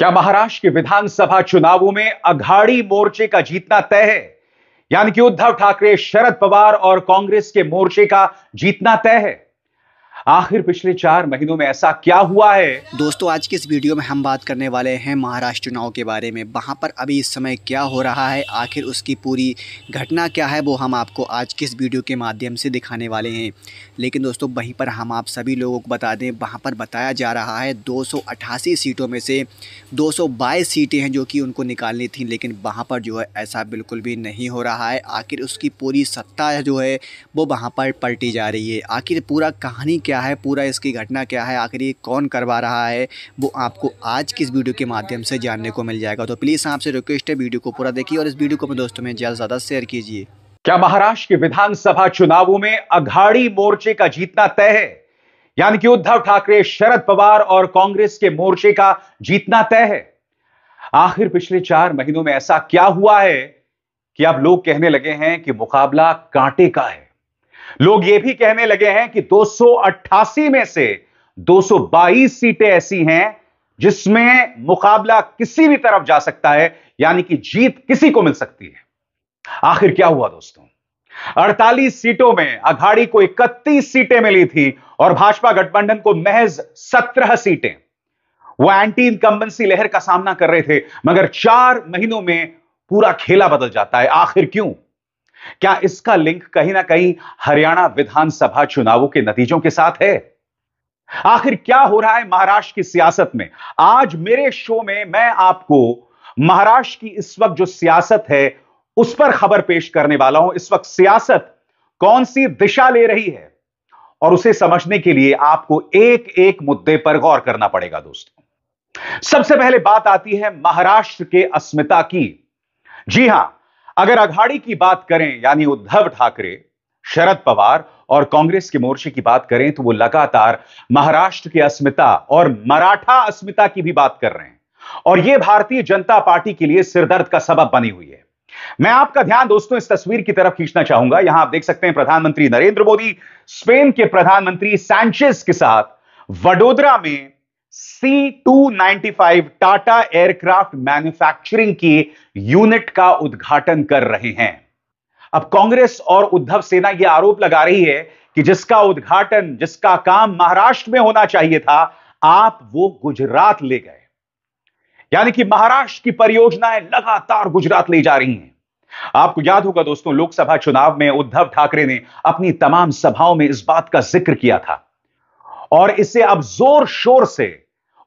क्या महाराष्ट्र के विधानसभा चुनावों में अघाड़ी मोर्चे का जीतना तय है यानी कि उद्धव ठाकरे शरद पवार और कांग्रेस के मोर्चे का जीतना तय है आखिर पिछले चार महीनों में ऐसा क्या हुआ है दोस्तों आज के इस वीडियो में हम बात करने वाले हैं महाराष्ट्र चुनाव के बारे में वहाँ पर अभी इस समय क्या हो रहा है आखिर उसकी पूरी घटना क्या है वो हम आपको आज के इस वीडियो के माध्यम से दिखाने वाले हैं लेकिन दोस्तों वहीं पर हम आप सभी लोगों को बता दें वहाँ पर बताया जा रहा है दो सीटों में से दो सीटें हैं जो कि उनको निकालनी थी लेकिन वहाँ पर जो है ऐसा बिल्कुल भी नहीं हो रहा है आखिर उसकी पूरी सत्ता जो है वो वहाँ पर पलटी जा रही है आखिर पूरा कहानी क्या है पूरा इसकी घटना क्या है आखिर ये कौन करवा रहा है वो आपको आज की इस वीडियो के माध्यम से जानने को मिल जाएगा तो प्लीज़ आपसे रिक्वेस्ट है वीडियो को पूरा देखिए और इस वीडियो को अपने दोस्तों में ज़्यादा से ज़्यादा शेयर कीजिए क्या महाराष्ट्र के विधानसभा चुनावों में अघाड़ी मोर्चे का जीतना तय है यानी कि उद्धव ठाकरे शरद पवार और कांग्रेस के मोर्चे का जीतना तय है आखिर पिछले चार महीनों में ऐसा क्या हुआ है कि अब लोग कहने लगे हैं कि मुकाबला कांटे का है लोग यह भी कहने लगे हैं कि 288 में से 222 सीटें ऐसी हैं जिसमें मुकाबला किसी भी तरफ जा सकता है यानी कि जीत किसी को मिल सकती है आखिर क्या हुआ दोस्तों 48 सीटों में अघाड़ी को 31 सीटें मिली थी और भाजपा गठबंधन को महज 17 सीटें वो एंटी इनकम्बेंसी लहर का सामना कर रहे थे मगर चार महीनों में पूरा खेला बदल जाता है आखिर क्यों क्या इसका लिंक कहीं ना कहीं हरियाणा विधानसभा चुनावों के नतीजों के साथ है आखिर क्या हो रहा है महाराष्ट्र की सियासत में आज मेरे शो में मैं आपको महाराष्ट्र की इस वक्त जो सियासत है उस पर खबर पेश करने वाला हूं इस वक्त सियासत कौन सी दिशा ले रही है और उसे समझने के लिए आपको एक एक मुद्दे पर गौर करना पड़ेगा दोस्तों सबसे पहले बात आती है महाराष्ट्र के अस्मिता की जी हां अगर अघाड़ी की बात करें यानी उद्धव ठाकरे शरद पवार और कांग्रेस के मोर्चे की बात करें तो वो लगातार महाराष्ट्र की अस्मिता और मराठा अस्मिता की भी बात कर रहे हैं और ये भारतीय जनता पार्टी के लिए सिरदर्द का सबब बनी हुई है मैं आपका ध्यान दोस्तों इस तस्वीर की तरफ खींचना चाहूंगा यहां आप देख सकते हैं प्रधानमंत्री नरेंद्र मोदी स्पेन के प्रधानमंत्री सैंचेस के साथ वडोदरा में C two ninety five Tata aircraft manufacturing की यूनिट का उद्घाटन कर रहे हैं अब कांग्रेस और उद्धव सेना यह आरोप लगा रही है कि जिसका उद्घाटन जिसका काम महाराष्ट्र में होना चाहिए था आप वो गुजरात ले गए यानी कि महाराष्ट्र की परियोजनाएं लगातार गुजरात ले जा रही हैं आपको याद होगा दोस्तों लोकसभा चुनाव में उद्धव ठाकरे ने अपनी तमाम सभाओं में इस बात का जिक्र किया था और इसे अब जोर शोर से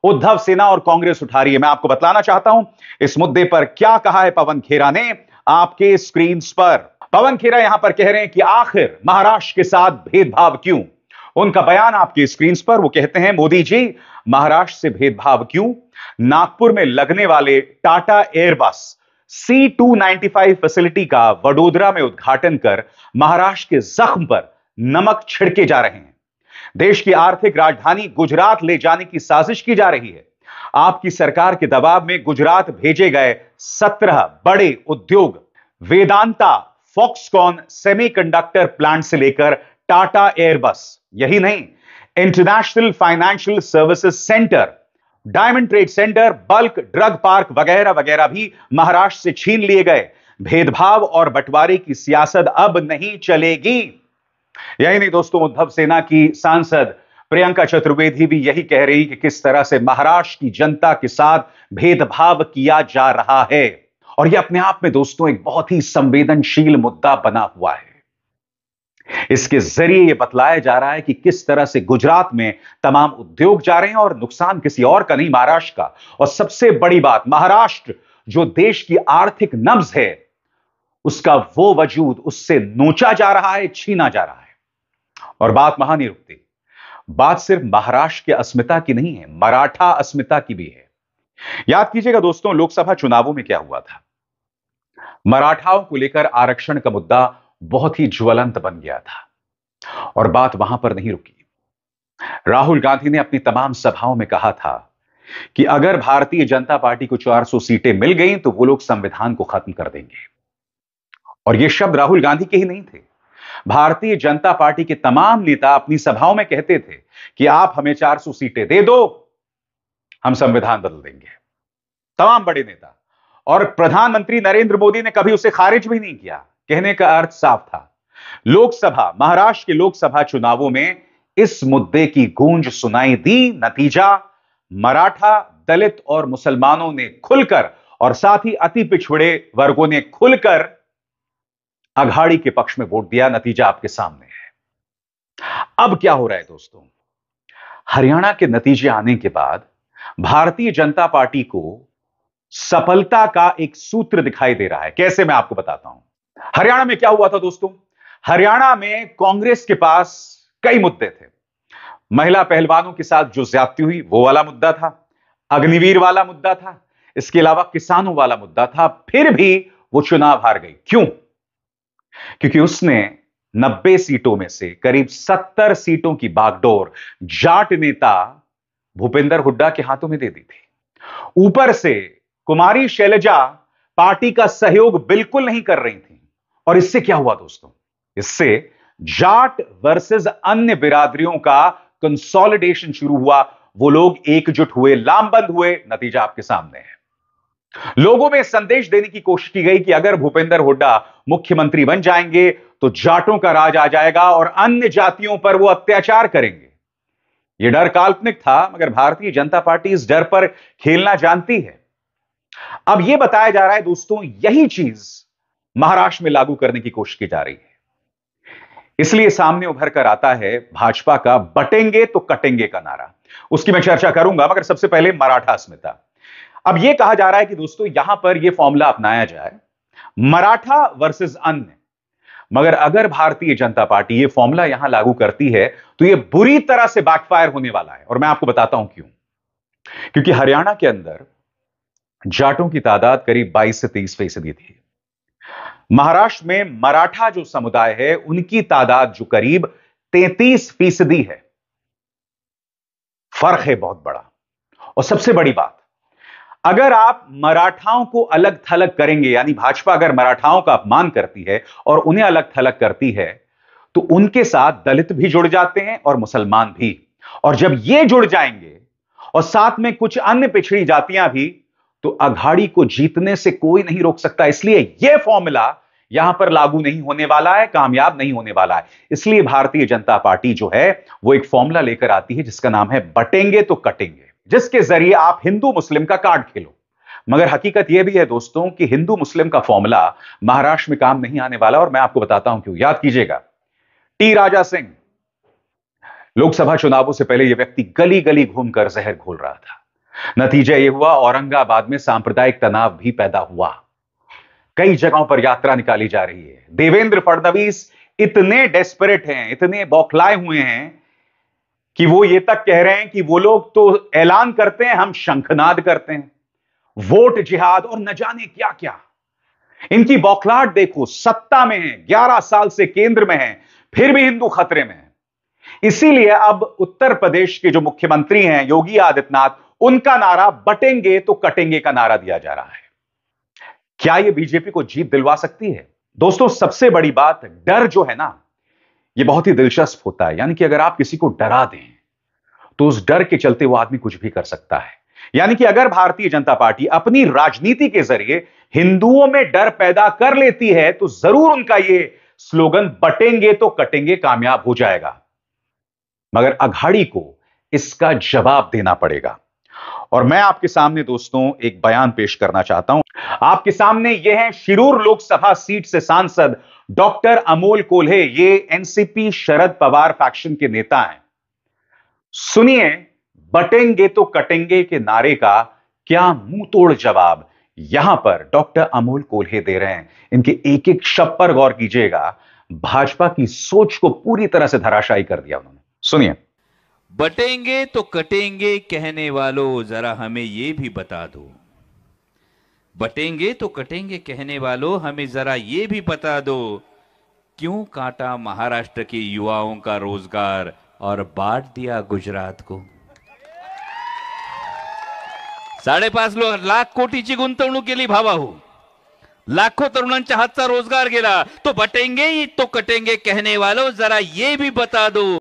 उद्धव सेना और कांग्रेस उठा रही है मैं आपको बतलाना चाहता हूं इस मुद्दे पर क्या कहा है पवन खेरा ने आपके स्क्रीन पर पवन खेरा यहां पर कह रहे हैं कि आखिर महाराष्ट्र के साथ भेदभाव क्यों उनका बयान आपके स्क्रीन पर वो कहते हैं मोदी जी महाराष्ट्र से भेदभाव क्यों नागपुर में लगने वाले Tata Airbus C two facility का वडोदरा में उद्घाटन कर महाराष्ट्र के जख्म पर नमक छिड़के जा रहे हैं देश की आर्थिक राजधानी गुजरात ले जाने की साजिश की जा रही है आपकी सरकार के दबाव में गुजरात भेजे गए सत्रह बड़े उद्योग वेदांता फॉक्सकॉन सेमीकंडक्टर प्लांट से लेकर टाटा एयरबस यही नहीं international financial services centre diamond trade centre bulk drug park वगैरह वगैरह भी महाराष्ट्र से छीन लिए गए भेदभाव और बंटवारे की सियासत अब नहीं चलेगी यही नहीं दोस्तों उद्धव सेना की सांसद प्रियंका चतुर्वेदी भी यही कह रही कि किस तरह से महाराष्ट्र की जनता के साथ भेदभाव किया जा रहा है और यह अपने आप में दोस्तों एक बहुत ही संवेदनशील मुद्दा बना हुआ है इसके जरिए यह बतलाया जा रहा है कि किस तरह से गुजरात में तमाम उद्योग जा रहे हैं और नुकसान किसी और का नहीं महाराष्ट्र का और सबसे बड़ी बात महाराष्ट्र जो देश की आर्थिक नब्ज है उसका वो वजूद उससे नोचा जा रहा है छीना जा रहा है और बात वहां नहीं रुकती बात सिर्फ महाराष्ट्र के अस्मिता की नहीं है मराठा अस्मिता की भी है याद कीजिएगा दोस्तों लोकसभा चुनावों में क्या हुआ था मराठाओं को लेकर आरक्षण का मुद्दा बहुत ही ज्वलंत बन गया था और बात वहां पर नहीं रुकी राहुल गांधी ने अपनी तमाम सभाओं में कहा था कि अगर भारतीय जनता पार्टी को 400 सीटें मिल गईं तो वो लोग संविधान को खत्म कर देंगे और ये शब्द राहुल गांधी के ही नहीं थे भारतीय जनता पार्टी के तमाम नेता अपनी सभाओं में कहते थे कि आप हमें 400 सीटें दे दो हम संविधान बदल देंगे तमाम बड़े नेता और प्रधानमंत्री नरेंद्र मोदी ने कभी उसे खारिज भी नहीं किया कहने का अर्थ साफ था लोकसभा महाराष्ट्र के लोकसभा चुनावों में इस मुद्दे की गूंज सुनाई दी नतीजा मराठा दलित और मुसलमानों ने खुलकर और साथ ही अति पिछड़े वर्गों ने खुलकर अघाड़ी के पक्ष में वोट दिया नतीजा आपके सामने है अब क्या हो रहा है दोस्तों हरियाणा के नतीजे आने के बाद भारतीय जनता पार्टी को सफलता का एक सूत्र दिखाई दे रहा है कैसे मैं आपको बताता हूं हरियाणा में क्या हुआ था दोस्तों हरियाणा में कांग्रेस के पास कई मुद्दे थे महिला पहलवानों के साथ जो ज्यादती हुई वो वाला मुद्दा था अग्निवीर वाला मुद्दा था इसके अलावा किसानों वाला मुद्दा था फिर भी वो चुनाव हार गई क्यों क्योंकि उसने 90 सीटों में से करीब 70 सीटों की बागडोर जाट नेता भूपेंद्र हुड्डा के हाथों में दे दी थी ऊपर से कुमारी शैलजा पार्टी का सहयोग बिल्कुल नहीं कर रही थी और इससे क्या हुआ दोस्तों इससे जाट वर्सेस अन्य बिरादरियों का कंसोलिडेशन शुरू हुआ वो लोग एकजुट हुए लामबंद हुए नतीजा आपके सामने है लोगों में संदेश देने की कोशिश की गई कि अगर भूपेंद्र हुड्डा मुख्यमंत्री बन जाएंगे तो जाटों का राज आ जाएगा और अन्य जातियों पर वो अत्याचार करेंगे यह डर काल्पनिक था मगर भारतीय जनता पार्टी इस डर पर खेलना जानती है अब यह बताया जा रहा है दोस्तों यही चीज महाराष्ट्र में लागू करने की कोशिश की जा रही है इसलिए सामने उभर कर आता है भाजपा का बटेंगे तो कटेंगे का नारा उसकी मैं चर्चा करूंगा मगर सबसे पहले मराठा अस्मिता अब यह कहा जा रहा है कि दोस्तों यहां पर यह फॉर्मूला अपनाया जाए मराठा वर्सेस अन्य मगर अगर भारतीय जनता पार्टी ये फॉर्मूला यहां लागू करती है तो ये बुरी तरह से बैकफायर होने वाला है और मैं आपको बताता हूं क्यों क्योंकि हरियाणा के अंदर जाटों की तादाद करीब 22 से 23 फीसदी थी महाराष्ट्र में मराठा जो समुदाय है उनकी तादाद जो करीब 33 फीसदी है फर्क है बहुत बड़ा और सबसे बड़ी बात अगर आप मराठाओं को अलग थलग करेंगे यानी भाजपा अगर मराठाओं का अपमान करती है और उन्हें अलग थलग करती है तो उनके साथ दलित भी जुड़ जाते हैं और मुसलमान भी और जब ये जुड़ जाएंगे और साथ में कुछ अन्य पिछड़ी जातियां भी तो अघाड़ी को जीतने से कोई नहीं रोक सकता इसलिए यह फॉर्मूला यहां पर लागू नहीं होने वाला है कामयाब नहीं होने वाला है इसलिए भारतीय जनता पार्टी जो है वो एक फॉर्मूला लेकर आती है जिसका नाम है बटेंगे तो कटेंगे जिसके जरिए आप हिंदू मुस्लिम का कार्ड खेलो मगर हकीकत यह भी है दोस्तों कि हिंदू मुस्लिम का फॉर्मूला महाराष्ट्र में काम नहीं आने वाला और मैं आपको बताता हूं क्यों याद कीजिएगा टी राजा सिंह लोकसभा चुनावों से पहले यह व्यक्ति गली गली घूमकर जहर घोल रहा था नतीजा यह हुआ औरंगाबाद में सांप्रदायिक तनाव भी पैदा हुआ कई जगहों पर यात्रा निकाली जा रही है देवेंद्र फडणवीस इतने डेस्परेट हैं इतने बौखलाए हुए हैं कि वो ये तक कह रहे हैं कि वो लोग तो ऐलान करते हैं हम शंखनाद करते हैं वोट जिहाद और न जाने क्या क्या इनकी बौखलाहट देखो सत्ता में है ग्यारह साल से केंद्र में है फिर भी हिंदू खतरे में है इसीलिए अब उत्तर प्रदेश के जो मुख्यमंत्री हैं योगी आदित्यनाथ उनका नारा बटेंगे तो कटेंगे का नारा दिया जा रहा है क्या यह बीजेपी को जीत दिलवा सकती है दोस्तों सबसे बड़ी बात डर जो है ना ये बहुत ही दिलचस्प होता है यानी कि अगर आप किसी को डरा दें तो उस डर के चलते वो आदमी कुछ भी कर सकता है यानी कि अगर भारतीय जनता पार्टी अपनी राजनीति के जरिए हिंदुओं में डर पैदा कर लेती है तो जरूर उनका यह स्लोगन बटेंगे तो कटेंगे कामयाब हो जाएगा मगर अघाड़ी को इसका जवाब देना पड़ेगा और मैं आपके सामने दोस्तों एक बयान पेश करना चाहता हूं आपके सामने यह है शिरूर लोकसभा सीट से सांसद डॉक्टर अमोल कोल्हे ये एनसीपी शरद पवार फैक्शन के नेता हैं सुनिए बटेंगे तो कटेंगे के नारे का क्या मुंह तोड़ जवाब यहां पर डॉक्टर अमोल कोल्हे दे रहे हैं इनके एक एक शब्द पर गौर कीजिएगा भाजपा की सोच को पूरी तरह से धराशायी कर दिया उन्होंने सुनिए बटेंगे तो कटेंगे कहने वालों जरा हमें यह भी बता दो बटेंगे तो कटेंगे कहने वालों हमें जरा ये भी बता दो क्यों काटा महाराष्ट्र के युवाओं का रोजगार और बांट दिया गुजरात को साढ़े पांच लोग लाख कोटी कोटीची गुंतवणूक भावा हो लाखों हाथ का रोजगार गेला तो बटेंगे ही तो कटेंगे कहने वालों जरा ये भी बता दो